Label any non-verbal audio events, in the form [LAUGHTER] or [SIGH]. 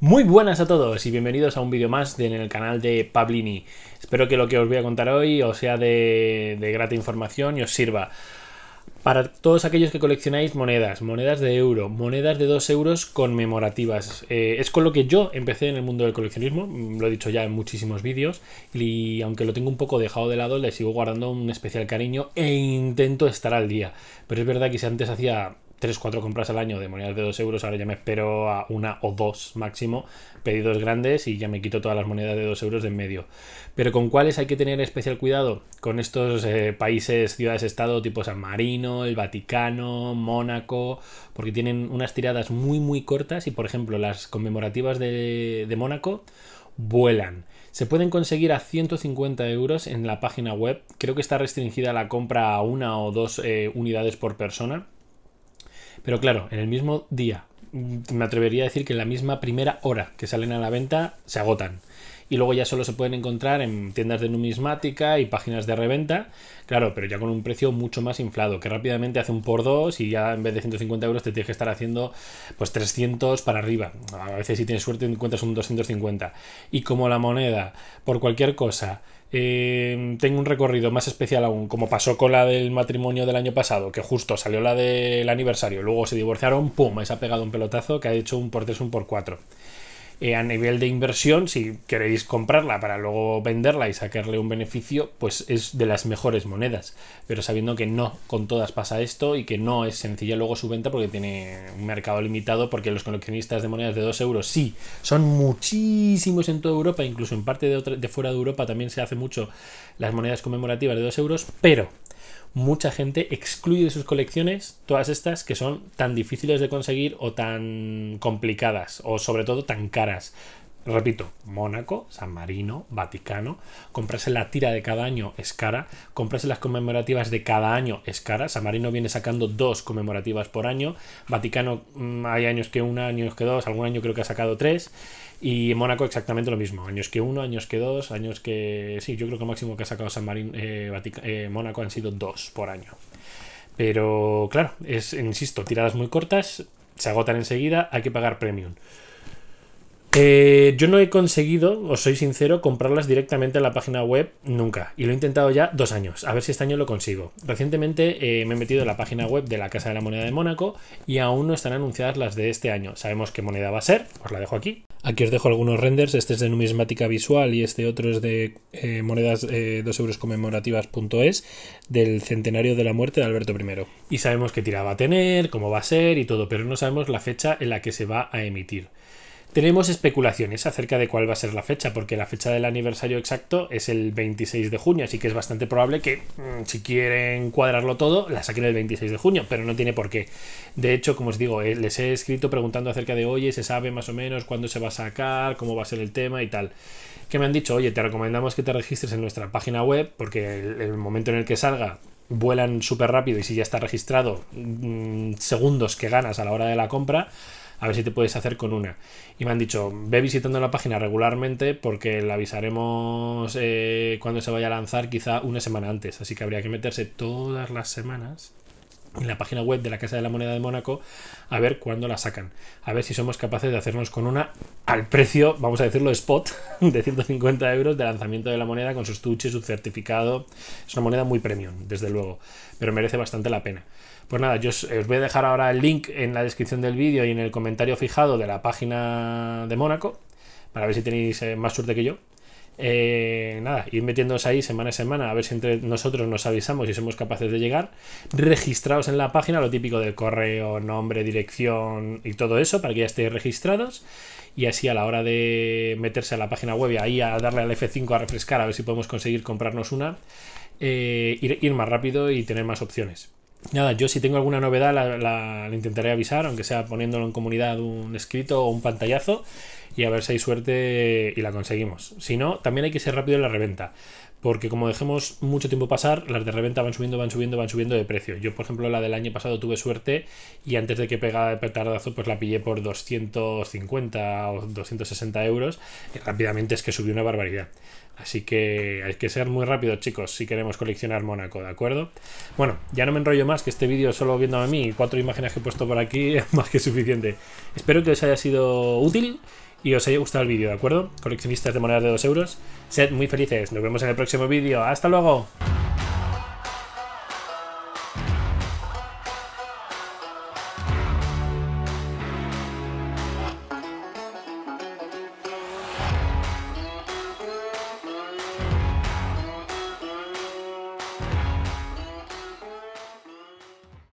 Muy buenas a todos y bienvenidos a un vídeo más en el canal de Pablini. Espero que lo que os voy a contar hoy os sea de, grata información y os sirva. Para todos aquellos que coleccionáis monedas, monedas de euro, monedas de 2 euros conmemorativas. Eh, es con lo que yo empecé en el mundo del coleccionismo, mm, lo he dicho ya en muchísimos vídeos, y aunque lo tengo un poco dejado de lado, le sigo guardando un especial cariño e intento estar al día. Pero es verdad que si antes hacía 3, 4 compras al año de monedas de 2 euros, ahora ya me espero a una o dos máximo pedidos grandes y ya me quito todas las monedas de 2 euros de en medio. Pero con cuáles hay que tener especial cuidado? Con estos eh, países, ciudades, estado tipo San Marino, el Vaticano, Mónaco, porque tienen unas tiradas muy muy cortas y por ejemplo las conmemorativas de, Mónaco vuelan. Se pueden conseguir a 150 euros en la página web. Creo que está restringida la compra a una o dos eh, unidades por persona pero claro, en el mismo día, mm, me atrevería a decir que en la misma primera hora que salen a la venta, se agotan y luego ya solo se pueden encontrar en tiendas de numismática y páginas de reventa, claro, pero ya con un precio mucho más inflado, que rápidamente hace un por dos y ya en vez de 150 euros te tienes que estar haciendo pues 300 para arriba. A veces si tienes suerte encuentras un 250. Y como la moneda, por cualquier cosa, eh, tengo un recorrido más especial aún, como pasó con la del matrimonio del año pasado, que justo salió la del aniversario, luego se divorciaron, ¡pum! Se ha pegado un pelotazo que ha hecho un por tres, un por cuatro. Eh, a nivel de inversión, si queréis comprarla para luego venderla y sacarle un beneficio, pues es de las mejores monedas. Pero sabiendo que no con todas pasa esto y que no es sencilla luego su venta porque tiene un mercado limitado, porque los coleccionistas de monedas de 2 euros sí son muchísimos en toda Europa, incluso en parte de, de fuera de Europa también se hace mucho las monedas conmemorativas de 2 euros, pero mucha gente excluye de sus colecciones todas estas que son tan difíciles de conseguir o tan complicadas o sobre todo tan caras repito, Mónaco, San Marino, Vaticano, comprarse la tira de cada año es cara, comprarse las conmemorativas de cada año es cara, San Marino viene sacando dos conmemorativas por año, Vaticano mm, hay años que una, años que dos, algún año creo que ha sacado tres, y Mónaco exactamente lo mismo, años que uno, años que dos, años que... Sí, yo creo que el máximo que ha sacado San Marino, eh, eh, Mónaco han sido dos por año. Pero claro, es, insisto, tiradas muy cortas, se agotan enseguida, hay que pagar premium. Eh, yo no he conseguido, os soy sincero, comprarlas directamente en la página web nunca. Y lo he intentado ya dos años. A ver si este año lo consigo. Recientemente eh, me he metido en la página web de la Casa de la Moneda de Mónaco y aún no están anunciadas las de este año. Sabemos qué moneda va a ser, os la dejo aquí. Aquí os dejo algunos renders. Este es de numismática visual y este otro es de eh, monedas 2 euros conmemorativas.es del centenario de la muerte de Alberto I. Y sabemos qué tira va a tener, cómo va a ser y todo, pero no sabemos la fecha en la que se va a emitir. Tenemos especulaciones acerca de cuál va a ser la fecha, porque la fecha del aniversario exacto es el 26 de junio, así que es bastante probable que, mm, si quieren cuadrarlo todo, la saquen el 26 de junio, pero no tiene por qué. De hecho, como os digo, eh, les he escrito preguntando acerca de, oye, se sabe más o menos cuándo se va a sacar, cómo va a ser el tema y tal. Que me han dicho, oye, te recomendamos que te registres en nuestra página web, porque el, momento en el que salga vuelan súper rápido y si ya está registrado, mm, segundos que ganas a la hora de la compra a ver si te puedes hacer con una. Y me han dicho, ve visitando la página regularmente porque la avisaremos eh, cuando se vaya a lanzar, quizá una semana antes. Así que habría que meterse todas las semanas en la página web de la Casa de la Moneda de Mónaco a ver cuándo la sacan. A ver si somos capaces de hacernos con una al precio, vamos a decirlo, spot [LAUGHS] de 150 euros de lanzamiento de la moneda con su estuche, su certificado. Es una moneda muy premium, desde luego, pero merece bastante la pena. Pues nada, yo os voy a dejar ahora el link en la descripción del vídeo y en el comentario fijado de la página de Mónaco para ver si tenéis eh, más suerte que yo. Eh, nada, ir metiéndonos ahí semana a semana a ver si entre nosotros nos avisamos y somos capaces de llegar. registrados en la página, lo típico del correo, nombre, dirección y todo eso para que ya estéis registrados. Y así a la hora de meterse a la página web y ahí a darle al F5 a refrescar a ver si podemos conseguir comprarnos una, eh, ir, más rápido y tener más opciones. Nada, yo si tengo alguna novedad la, intentaré avisar, aunque sea poniéndolo en comunidad un escrito o un pantallazo y a ver si hay suerte y la conseguimos. Si no, también hay que ser rápido en la reventa. Porque como dejemos mucho tiempo pasar, las de reventa van subiendo, van subiendo, van subiendo de precio. Yo, por ejemplo, la del año pasado tuve suerte y antes de que pegara el petardazo, pues la pillé por 250 o 260 euros y rápidamente es que subió una barbaridad. Así que hay que ser muy rápido, chicos, si queremos coleccionar Mónaco, ¿de acuerdo? Bueno, ya no me enrollo más, que este vídeo solo viendo a mí y cuatro imágenes que he puesto por aquí [LAUGHS] es más que suficiente. Espero que os haya sido útil y os haya gustado el vídeo, ¿de acuerdo? Coleccionistas de monedas de 2 euros, sed muy felices. Nos vemos en el próximo vídeo. ¡Hasta luego!